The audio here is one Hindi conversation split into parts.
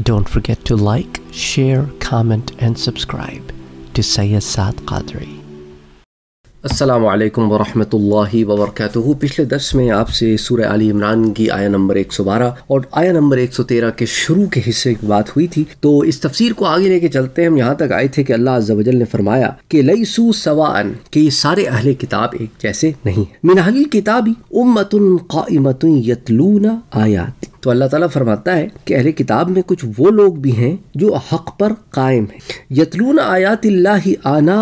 Don't forget to like, share, comment and subscribe to Sayyid Saad Qadri. अस्सलाम वालेकुम वरहमतुल्लाहि वबरकातुहू पिछले दर्स में आपसे सूर्य आली इमरान की आया नंबर 112 और आया नंबर 113 के शुरू के हिस्से की बात हुई थी तो इस तफसीर को आगे लेके चलते हैं हम यहाँ तक आए थे कि अल्लाह अज्जल ने फरमाया कि लईसू सवान कि ये सारे अहले किताब एक जैसे नहीं है मिनहल किताबी उम्मतुन काइमतुन यतलूना आयात तो अल्लाह ताला फरमाता है कि अहले किताब में कुछ वो लोग भी हैं जो हक पर कायम हैं यतलून आयात आना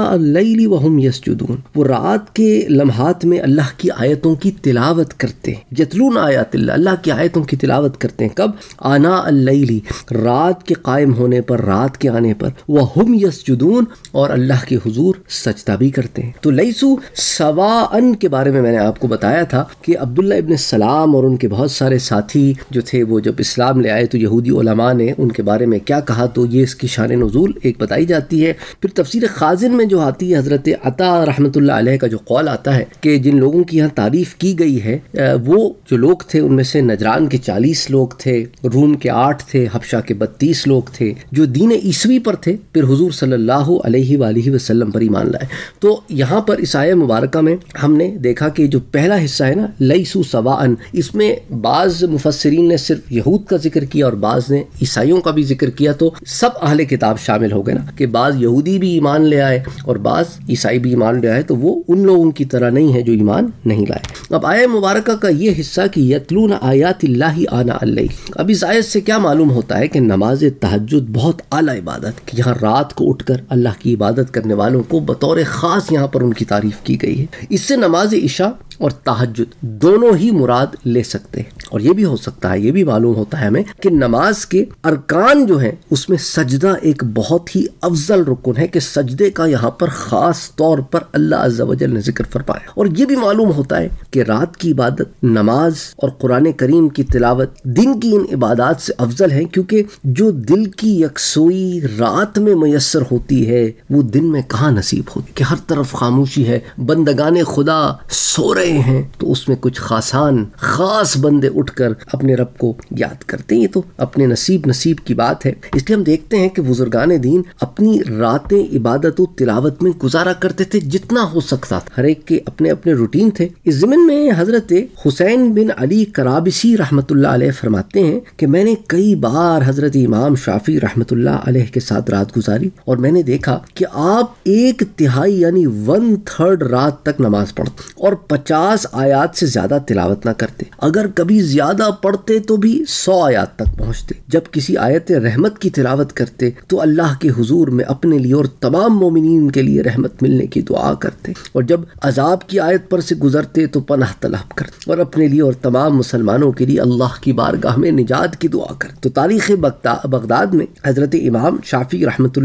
वहम यसजुदून वो रात के लम्हात में अल्लाह की आयतों की तिलावत करते हैं यतलून आयात अल्लाह की आयतों की तिलावत करते हैं कब आना अल्लैली रात के कायम होने पर रात के आने पर वह हम यसजुदून और अल्लाह के हजूर सचता भी करते हैं तो लईसु सवा के बारे में मैंने आपको बताया था कि अब्दुल्ला इबन सलाम और उनके बहुत सारे साथी जो थे वो जब इस्लाम ले आए तो यहूदी ओलमा ने उनके बारे में क्या कहा तो ये इसकी शान नज़ूल एक बताई जाती है फिर तफसर खाजिन में जो आती है हज़रत अता रहमत का जो कौल आता है कि जिन लोगों की यहाँ तारीफ़ की गई है वो जो लोग थे उनमें से नजरान के चालीस लोग थे रूम के आठ थे हफशा के बत्तीस लोग थे जो दीन ईस्वी पर थे फिर हजूर सल्ला वसलम वसल्लम पर ईमान लाए तो यहाँ पर इस आय मुबारक में हमने देखा कि जो पहला हिस्सा है ना लईसु सवा इसमें बाज़ मुफसरीन ने सिर्फ यहूद का जिक्र किया और बाज़ ने ईसाइयों का भी जिक्र किया तो सब अहल किताब शामिल हो गए ना कि बाज़ यहूदी भी ईमान ले आए और बाज़ ईसाई भी ईमान ले आए तो वो उन लोगों की तरह नहीं है जो ईमान नहीं लाए अब आय मुबारक का ये हिस्सा कि यतलून आयात ही आना अल्लाह अब इस आयत से क्या मालूम होता है कि नमाज तहजद बहुत अली इबादत कि यहाँ रात को उठकर अल्लाह की इबादत करने वालों को बतौर ख़ास यहाँ पर उनकी तारीफ़ की गई है इससे नमाज इशा और तहजद दोनों ही मुराद ले सकते हैं और ये भी हो सकता है ये भी मालूम होता है हमें कि नमाज के अरकान जो हैं उसमें सजदा एक बहुत ही अफजल रुकन है कि सजदे का यहाँ पर ख़ास तौर पर अल्लाह अज्जल ने जिक्र फरमाया और ये भी मालूम होता है कि रात की इबादत नमाज और कुरान करीम की तिलावत दिन की इन इबादत से अफजल है क्योंकि जो दिल की यकसोई रात में मैसर होती है वो दिन में कहाँ नसीब होती कि हर तरफ खामोशी है बंदगान खुदा सो रहे गए हैं तो उसमें कुछ खासान खास बंदे उठकर अपने रब को याद करते हैं ये तो अपने नसीब नसीब की बात है इसलिए हम देखते हैं कि बुजुर्गान दीन अपनी रातें इबादत और तिलावत में गुजारा करते थे जितना हो सकता था हर एक के अपने अपने रूटीन थे इस जमीन में हजरत हुसैन बिन अली कराबिसी रहमत फरमाते हैं कि मैंने कई बार हजरत इमाम शाफी रहमत के साथ रात गुजारी और मैंने देखा कि आप एक तिहाई यानी वन थर्ड रात तक नमाज पढ़ते और पचास पचास आयात से ज्यादा तिलावत ना करते अगर कभी ज्यादा पढ़ते तो भी सौ आयात तक पहुंचते जब किसी आयत रहमत की तिलावत करते तो अल्लाह के हुजूर में अपने लिए और तमाम मोमिन के लिए रहमत मिलने की दुआ करते और जब अजाब की आयत पर से गुजरते तो पनाह तलाब करते और अपने लिए और तमाम मुसलमानों के लिए अल्लाह की बारगाह में निजात की दुआ कर तो तारीख बगदाद में हजरत इमाम शाफी रहमत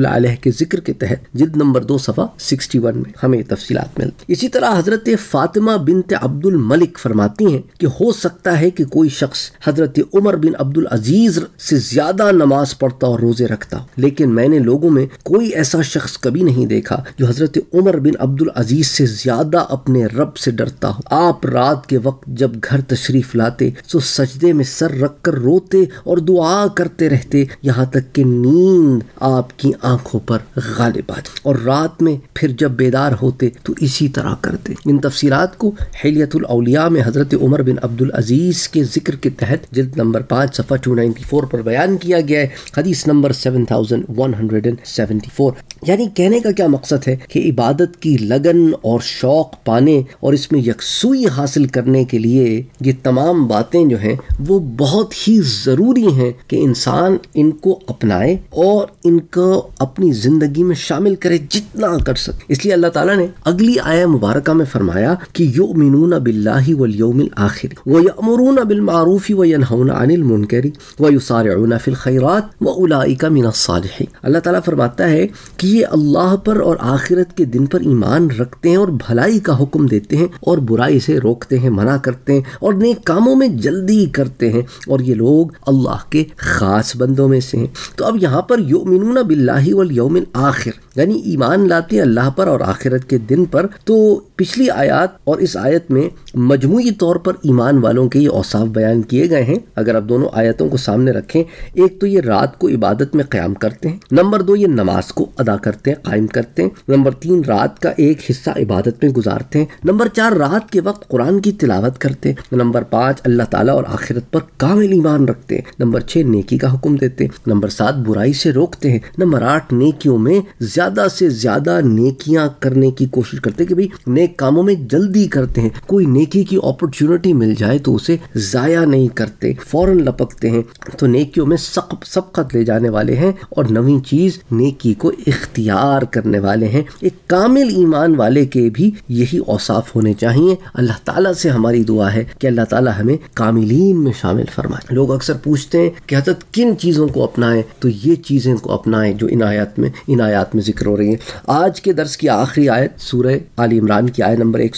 के जिक्र के तहत जिद नंबर दो सफ़ा सिक्सटी वन में हमें तफसी मिलती इसी तरह हजरत फातिमा बिन बिनत अब्दुल मलिक फरमाती हैं कि हो सकता है कि कोई शख्स हजरत उमर बिन अब्दुल अजीज से ज्यादा नमाज पढ़ता और रोजे रखता लेकिन मैंने लोगों में कोई ऐसा शख्स कभी नहीं देखा जो हजरत उमर बिन अब्दुल अजीज से ज्यादा अपने रब से डरता हो आप रात के वक्त जब घर तशरीफ लाते तो सजदे में सर रख कर रोते और दुआ करते रहते यहाँ तक कि नींद आपकी आंखों पर गालिबाज और रात में फिर जब बेदार होते तो इसी तरह करते इन तफसीत को हलियतुलअलिया में हज़रत उमर बिन अब्दुल अजीज़ के जिक्र के तहत जिल्द नंबर पाँच सफ़ा टू नाइनटी फोर पर बयान किया गया है हदीस number seven thousand one hundred and seventy four यानी कहने का क्या मकसद है कि इबादत की लगन और शौक़ पाने और इसमें यकसुई हासिल करने के लिए ये तमाम बातें जो हैं वो बहुत ही ज़रूरी हैं कि इंसान इनको अपनाए और इनको अपनी ज़िंदगी में शामिल करे जितना कर सके इसलिए अल्लाह ताला ने अगली आया मुबारक में फरमाया कि यो युमिनून बिल्लाहि वलयौमिल आखिर व यअमुरून बिलमारूफ व यनहौन अनिल मुनकरी व युसारिउन फिल खैरात व उलाइका मिन सालिहिन अल्लाह ताला फरमाता है कि ये अल्लाह पर और आखिरत के दिन पर ईमान रखते हैं और भलाई का हुक्म देते हैं और बुराई से रोकते हैं मना करते हैं और नेक कामों में जल्दी करते हैं और ये लोग अल्लाह के ख़ास बंदों में से हैं तो अब यहाँ पर योमिन बिल्लाही वल योमिन आखिर यानी ईमान लाते हैं अल्लाह पर और आखिरत के दिन पर तो पिछली आयात और इस आयत में मजमू तौर पर ईमान वालों के ये औसाफ बयान किए गए हैं अगर आप दोनों आयतों को सामने रखें एक तो ये रात को इबादत में क्याम करते हैं नंबर दो ये नमाज को अदा करते हैं कायम करते हैं नंबर तीन रात का एक हिस्सा इबादत में गुजारते हैं नंबर चार रात के वक्त कुरान की तिलावत करते हैं नंबर पाँच अल्लाह ताला और आखिरत पर कामिल ईमान रखते हैं नंबर छः नेकी का हुक्म देते हैं नंबर सात बुराई से रोकते हैं नंबर आठ नेकियों में ज़्यादा से ज़्यादा नेकियाँ करने की कोशिश करते हैं कि भाई नेक कामों में जल्दी करते करते हैं कोई नेकी की अपॉर्चुनिटी मिल जाए तो उसे ज़ाया नहीं करते फौरन लपकते हैं तो नेकियों में सब सबकत ले जाने वाले हैं और नवी चीज़ नेकी को इख्तियार करने वाले हैं एक कामिल ईमान वाले के भी यही औसाफ होने चाहिए अल्लाह ताला से हमारी दुआ है कि अल्लाह ताला हमें कामिलीन में शामिल फरमाए लोग अक्सर पूछते हैं कि हजरत किन चीज़ों को अपनाएं तो ये चीज़ें को अपनाएं जो इन आयात में इन आयात में जिक्र हो रही है आज के दर्स की आखिरी आयत सूर्य आली इमरान की आयत नंबर एक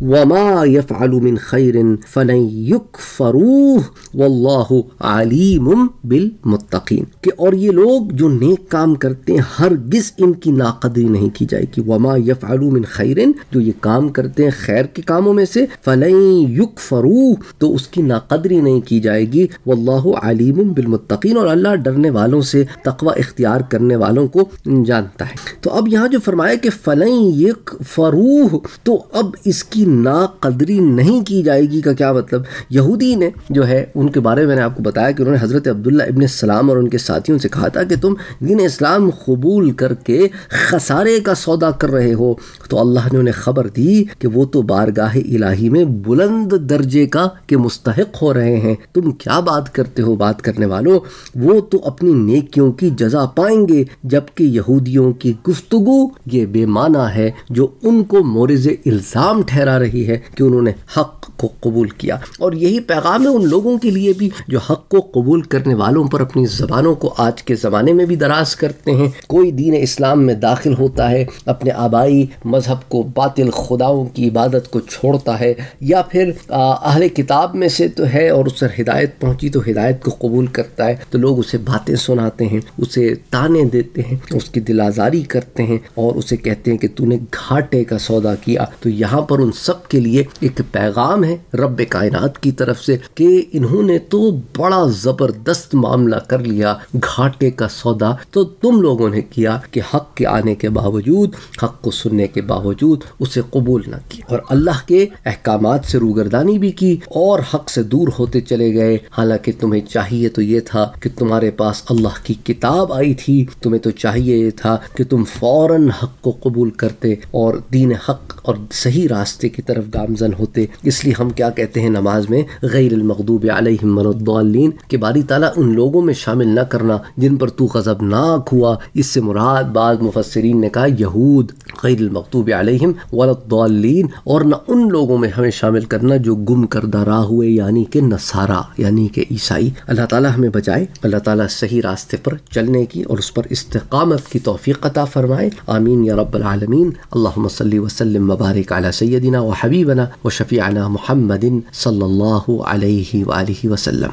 وما يفعل من خير فلن يكفروه वल्लाहु अलीम बिल मुत्तकीन कि और ये लोग जो नेक काम करते हैं हरगिज़ इनकी नाकदरी नहीं की जाएगी वमा यफ़ालू मिन खैरन जो ये काम करते हैं खैर के कामों में से फ़लई युक फरू तो उसकी नाकदरी नहीं की जाएगी वल्लाहु अलीम बिल मुत्तकीन और अल्लाह डरने वालों से तकवा इख्तियार करने वालों को जानता है तो अब यहाँ जो फरमाया कि फ़लई युक फरूह तो अब इसकी नाकदरी नहीं की जाएगी का क्या मतलब यहूदी ने जो है उनके बारे में मैंने आपको बताया कि उन्होंने हज़रत अब्दुल्ला इबन सलाम और उनके साथियों से कहा था कि तुम दिन इस्लाम कबूल करके खसारे का सौदा कर रहे हो तो अल्लाह ने उन्हें ख़बर दी कि वो तो बारगाह इलाही में बुलंद दर्जे का के मुस्तक हो रहे हैं तुम क्या बात करते हो बात करने वालों वो तो अपनी नेकियों की जजा पाएंगे जबकि यहूदियों की गुफ्तगु ये बेमाना है जो उनको मोरज इल्ज़ाम ठहरा रही है कि उन्होंने हक को कबूल किया और यही पैगाम है उन लोगों के लिए भी जो हक को कबूल करने वालों पर अपनी ज़बानों को आज के ज़माने में भी दराज करते हैं कोई दीन इस्लाम में दाखिल होता है अपने आबाई मज़हब को बातिल खुदाओं की इबादत को छोड़ता है या फिर अहल किताब में से तो है और उस हिदायत पहुँची तो हिदायत को कबूल करता है तो लोग उसे बातें सुनाते हैं उसे ताने देते हैं उसकी दिलाजारी करते हैं और उसे कहते हैं कि तूने घाटे का सौदा किया तो यहाँ पर उन सब के लिए एक पैगाम है रब कायनात की तरफ से कि इन्होंने तो बड़ा ज़बरदस्त मामला कर लिया घाटे का सौदा तो तुम लोगों ने किया कि हक के आने के बावजूद हक को सुनने के बावजूद उसे कबूल ना किया और अल्लाह के अहकाम से रूगरदानी भी की और हक से दूर होते चले गए हालांकि तुम्हें चाहिए तो ये था कि तुम्हारे पास अल्लाह की किताब आई थी तुम्हें तो चाहिए ये था कि तुम फौरन हक को कबूल करते और दीन हक और सही रास्ते की तरफ गामजन होते इसलिए हम क्या कहते हैं नमाज में गैरमखदूब आलिमद्दीन के बारी ताला उन लोगों में शामिल न करना जिन पर तू नाक हुआ इससे मुराद बाद मुफसरीन ने कहा यहूद गैरमखदूब आलिम वलद्दीन और न उन लोगों में हमें शामिल करना जो गुम करदा राह हुए यानी कि नसारा यानी कि ईसाई अल्लाह ताला हमें बचाए अल्लाह ताला सही रास्ते पर चलने की और उस पर इस्तकामत की तोफ़ी अता फ़रमाए आमीन या रबालमीन अल्लाम वसलम मबारक अला सैदिना وحبيبنا وشفيعنا محمد صلى الله عليه واله وسلم